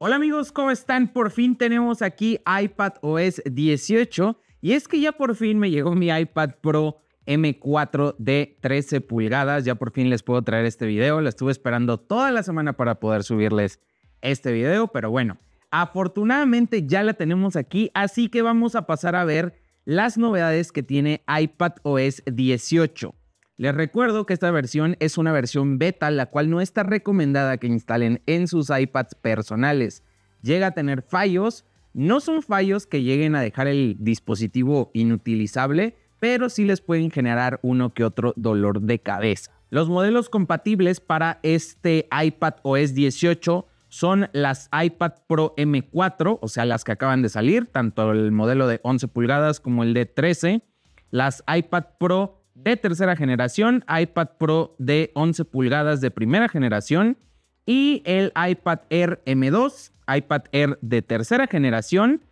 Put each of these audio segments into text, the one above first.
Hola amigos, ¿cómo están? Por fin tenemos aquí iPad 18 y es que ya por fin me llegó mi iPad Pro M4 de 13 pulgadas. Ya por fin les puedo traer este video. Lo estuve esperando toda la semana para poder subirles este video, pero bueno, afortunadamente ya la tenemos aquí, así que vamos a pasar a ver las novedades que tiene iPad 18. Les recuerdo que esta versión es una versión beta, la cual no está recomendada que instalen en sus iPads personales. Llega a tener fallos, no son fallos que lleguen a dejar el dispositivo inutilizable, pero sí les pueden generar uno que otro dolor de cabeza. Los modelos compatibles para este iPad OS 18 son las iPad Pro M4, o sea, las que acaban de salir, tanto el modelo de 11 pulgadas como el de 13, las iPad Pro de tercera generación, iPad Pro de 11 pulgadas de primera generación y el iPad Air M2, iPad Air de tercera generación,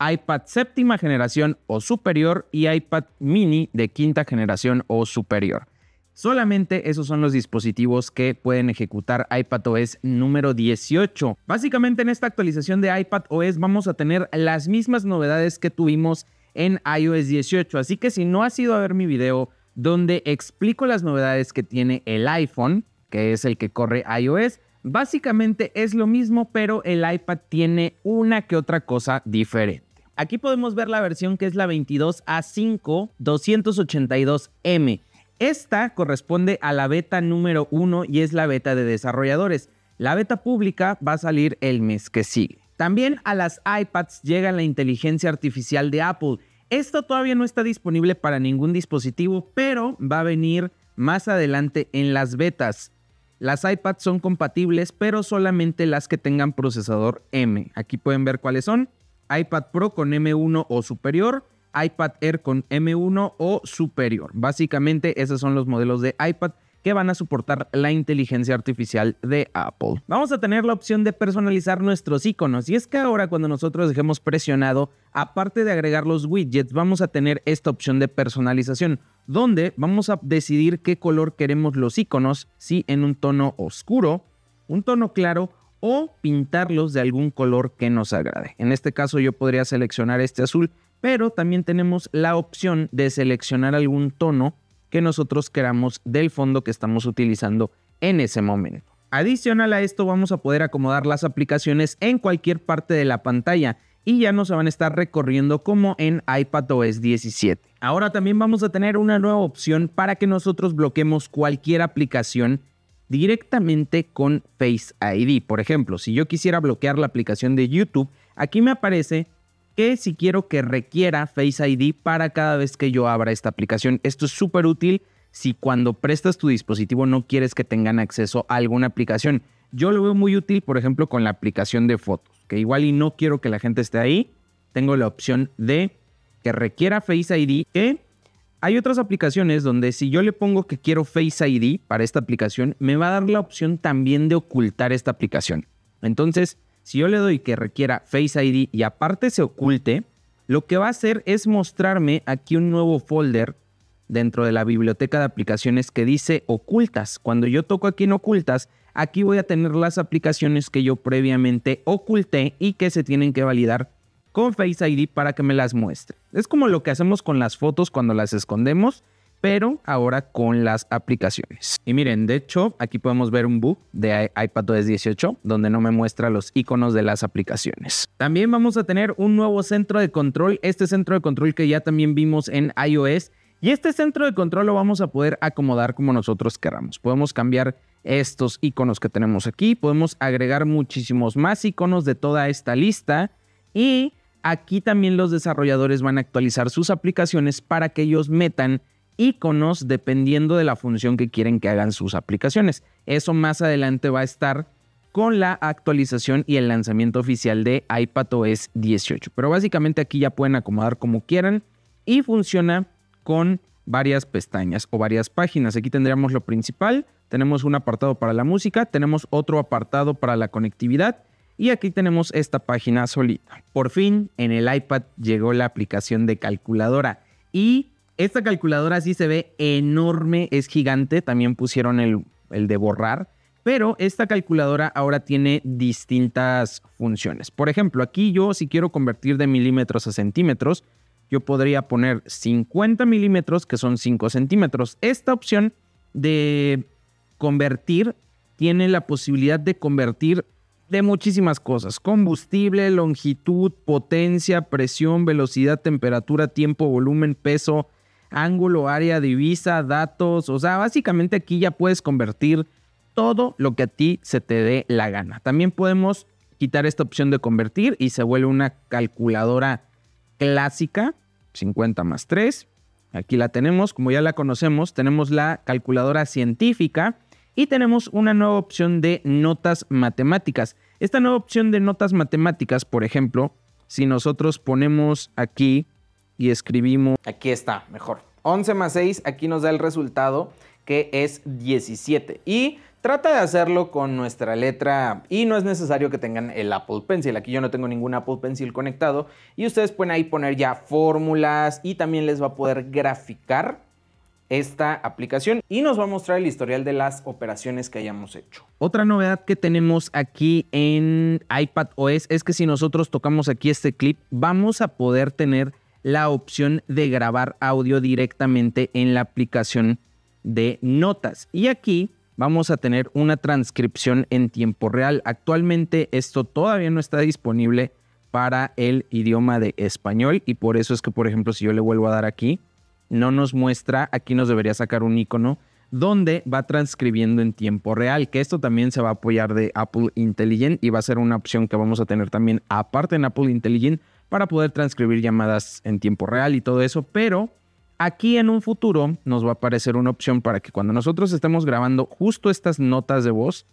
iPad séptima generación o superior y iPad mini de quinta generación o superior. Solamente esos son los dispositivos que pueden ejecutar iPadOS número 18. Básicamente en esta actualización de iPadOS vamos a tener las mismas novedades que tuvimos en iOS 18, así que si no has ido a ver mi video donde explico las novedades que tiene el iPhone, que es el que corre iOS. Básicamente es lo mismo, pero el iPad tiene una que otra cosa diferente. Aquí podemos ver la versión que es la 22A5 282M. Esta corresponde a la beta número 1 y es la beta de desarrolladores. La beta pública va a salir el mes que sigue. También a las iPads llega la inteligencia artificial de Apple esto todavía no está disponible para ningún dispositivo, pero va a venir más adelante en las betas. Las iPads son compatibles, pero solamente las que tengan procesador M. Aquí pueden ver cuáles son. iPad Pro con M1 o superior, iPad Air con M1 o superior. Básicamente esos son los modelos de iPad que van a soportar la inteligencia artificial de Apple. Vamos a tener la opción de personalizar nuestros iconos y es que ahora cuando nosotros dejemos presionado, aparte de agregar los widgets, vamos a tener esta opción de personalización donde vamos a decidir qué color queremos los iconos, si en un tono oscuro, un tono claro o pintarlos de algún color que nos agrade. En este caso yo podría seleccionar este azul, pero también tenemos la opción de seleccionar algún tono que nosotros queramos del fondo que estamos utilizando en ese momento. Adicional a esto vamos a poder acomodar las aplicaciones en cualquier parte de la pantalla y ya no se van a estar recorriendo como en iPadOS 17. Ahora también vamos a tener una nueva opción para que nosotros bloqueemos cualquier aplicación directamente con Face ID. Por ejemplo, si yo quisiera bloquear la aplicación de YouTube, aquí me aparece que si quiero que requiera Face ID para cada vez que yo abra esta aplicación. Esto es súper útil si cuando prestas tu dispositivo no quieres que tengan acceso a alguna aplicación. Yo lo veo muy útil, por ejemplo, con la aplicación de fotos, que igual y no quiero que la gente esté ahí. Tengo la opción de que requiera Face ID, Y hay otras aplicaciones donde si yo le pongo que quiero Face ID para esta aplicación, me va a dar la opción también de ocultar esta aplicación. Entonces, si yo le doy que requiera Face ID y aparte se oculte, lo que va a hacer es mostrarme aquí un nuevo folder dentro de la biblioteca de aplicaciones que dice ocultas. Cuando yo toco aquí en ocultas, aquí voy a tener las aplicaciones que yo previamente oculté y que se tienen que validar con Face ID para que me las muestre. Es como lo que hacemos con las fotos cuando las escondemos pero ahora con las aplicaciones. Y miren, de hecho, aquí podemos ver un bug de iPadOS 18 donde no me muestra los iconos de las aplicaciones. También vamos a tener un nuevo centro de control, este centro de control que ya también vimos en iOS. Y este centro de control lo vamos a poder acomodar como nosotros queramos. Podemos cambiar estos iconos que tenemos aquí, podemos agregar muchísimos más iconos de toda esta lista y aquí también los desarrolladores van a actualizar sus aplicaciones para que ellos metan iconos dependiendo de la función que quieren que hagan sus aplicaciones. Eso más adelante va a estar con la actualización y el lanzamiento oficial de iPadOS 18. Pero básicamente aquí ya pueden acomodar como quieran y funciona con varias pestañas o varias páginas. Aquí tendríamos lo principal, tenemos un apartado para la música, tenemos otro apartado para la conectividad y aquí tenemos esta página solita. Por fin en el iPad llegó la aplicación de calculadora y esta calculadora sí se ve enorme, es gigante. También pusieron el, el de borrar. Pero esta calculadora ahora tiene distintas funciones. Por ejemplo, aquí yo si quiero convertir de milímetros a centímetros, yo podría poner 50 milímetros, que son 5 centímetros. Esta opción de convertir tiene la posibilidad de convertir de muchísimas cosas. Combustible, longitud, potencia, presión, velocidad, temperatura, tiempo, volumen, peso, ángulo, área, divisa, datos. O sea, básicamente aquí ya puedes convertir todo lo que a ti se te dé la gana. También podemos quitar esta opción de convertir y se vuelve una calculadora clásica, 50 más 3. Aquí la tenemos, como ya la conocemos, tenemos la calculadora científica y tenemos una nueva opción de notas matemáticas. Esta nueva opción de notas matemáticas, por ejemplo, si nosotros ponemos aquí y escribimos... Aquí está, mejor. 11 más 6, aquí nos da el resultado que es 17. Y trata de hacerlo con nuestra letra y no es necesario que tengan el Apple Pencil. Aquí yo no tengo ningún Apple Pencil conectado y ustedes pueden ahí poner ya fórmulas y también les va a poder graficar esta aplicación y nos va a mostrar el historial de las operaciones que hayamos hecho. Otra novedad que tenemos aquí en iPad OS es que si nosotros tocamos aquí este clip, vamos a poder tener la opción de grabar audio directamente en la aplicación de notas. Y aquí vamos a tener una transcripción en tiempo real. Actualmente esto todavía no está disponible para el idioma de español y por eso es que, por ejemplo, si yo le vuelvo a dar aquí, no nos muestra, aquí nos debería sacar un icono donde va transcribiendo en tiempo real, que esto también se va a apoyar de Apple Intelligent y va a ser una opción que vamos a tener también aparte en Apple Intelligent para poder transcribir llamadas en tiempo real y todo eso, pero aquí en un futuro nos va a aparecer una opción para que cuando nosotros estemos grabando justo estas notas de voz,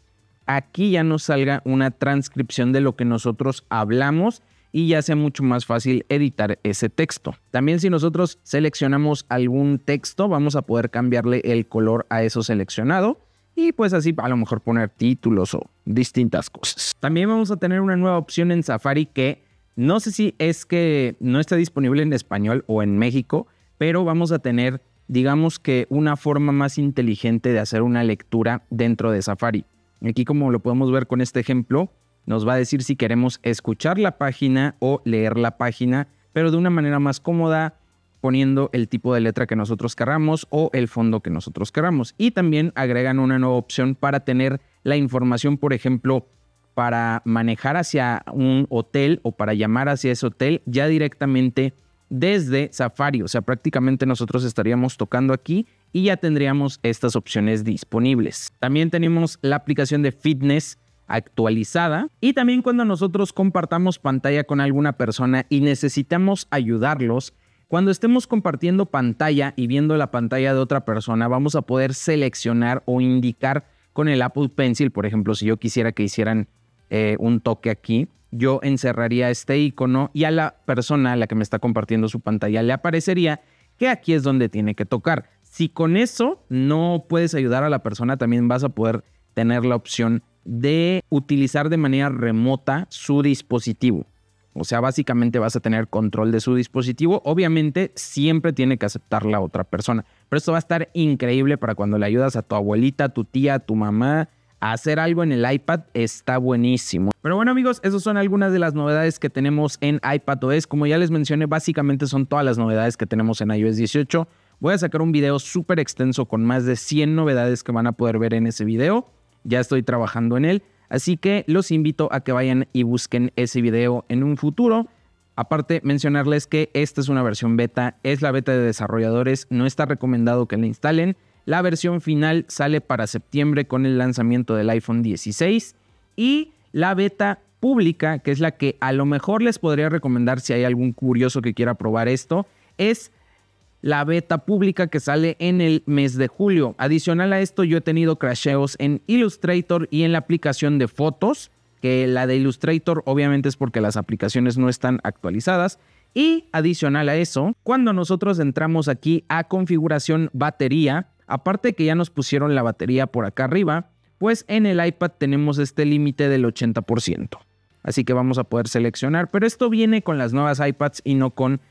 aquí ya nos salga una transcripción de lo que nosotros hablamos y ya sea mucho más fácil editar ese texto. También si nosotros seleccionamos algún texto, vamos a poder cambiarle el color a eso seleccionado y pues así a lo mejor poner títulos o distintas cosas. También vamos a tener una nueva opción en Safari que no sé si es que no está disponible en español o en México, pero vamos a tener, digamos que, una forma más inteligente de hacer una lectura dentro de Safari. Aquí, como lo podemos ver con este ejemplo, nos va a decir si queremos escuchar la página o leer la página, pero de una manera más cómoda, poniendo el tipo de letra que nosotros queramos o el fondo que nosotros queramos. Y también agregan una nueva opción para tener la información, por ejemplo, para manejar hacia un hotel o para llamar hacia ese hotel ya directamente desde Safari. O sea, prácticamente nosotros estaríamos tocando aquí y ya tendríamos estas opciones disponibles. También tenemos la aplicación de fitness actualizada y también cuando nosotros compartamos pantalla con alguna persona y necesitamos ayudarlos, cuando estemos compartiendo pantalla y viendo la pantalla de otra persona, vamos a poder seleccionar o indicar con el Apple Pencil, por ejemplo, si yo quisiera que hicieran eh, un toque aquí, yo encerraría este icono y a la persona a la que me está compartiendo su pantalla le aparecería que aquí es donde tiene que tocar. Si con eso no puedes ayudar a la persona, también vas a poder tener la opción de utilizar de manera remota su dispositivo. O sea, básicamente vas a tener control de su dispositivo. Obviamente, siempre tiene que aceptar la otra persona. Pero esto va a estar increíble para cuando le ayudas a tu abuelita, tu tía, tu mamá, hacer algo en el iPad está buenísimo. Pero bueno amigos, esas son algunas de las novedades que tenemos en iPadOS. Como ya les mencioné, básicamente son todas las novedades que tenemos en iOS 18. Voy a sacar un video súper extenso con más de 100 novedades que van a poder ver en ese video. Ya estoy trabajando en él, así que los invito a que vayan y busquen ese video en un futuro. Aparte, mencionarles que esta es una versión beta, es la beta de desarrolladores, no está recomendado que la instalen. La versión final sale para septiembre con el lanzamiento del iPhone 16 y la beta pública, que es la que a lo mejor les podría recomendar si hay algún curioso que quiera probar esto, es la beta pública que sale en el mes de julio. Adicional a esto, yo he tenido crasheos en Illustrator y en la aplicación de fotos, que la de Illustrator obviamente es porque las aplicaciones no están actualizadas. Y adicional a eso, cuando nosotros entramos aquí a configuración batería, Aparte que ya nos pusieron la batería por acá arriba, pues en el iPad tenemos este límite del 80%. Así que vamos a poder seleccionar, pero esto viene con las nuevas iPads y no con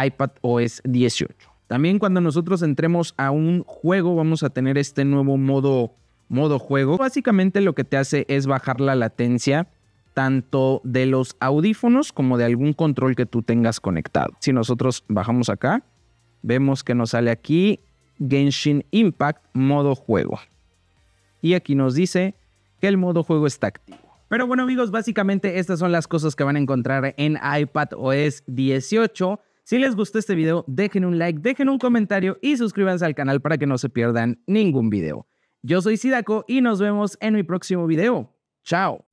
iPad OS 18. También cuando nosotros entremos a un juego vamos a tener este nuevo modo, modo juego. Básicamente lo que te hace es bajar la latencia tanto de los audífonos como de algún control que tú tengas conectado. Si nosotros bajamos acá, vemos que nos sale aquí Genshin Impact modo juego. Y aquí nos dice que el modo juego está activo. Pero bueno amigos, básicamente estas son las cosas que van a encontrar en iPad OS 18. Si les gustó este video, dejen un like, dejen un comentario y suscríbanse al canal para que no se pierdan ningún video. Yo soy Sidako y nos vemos en mi próximo video. ¡Chao!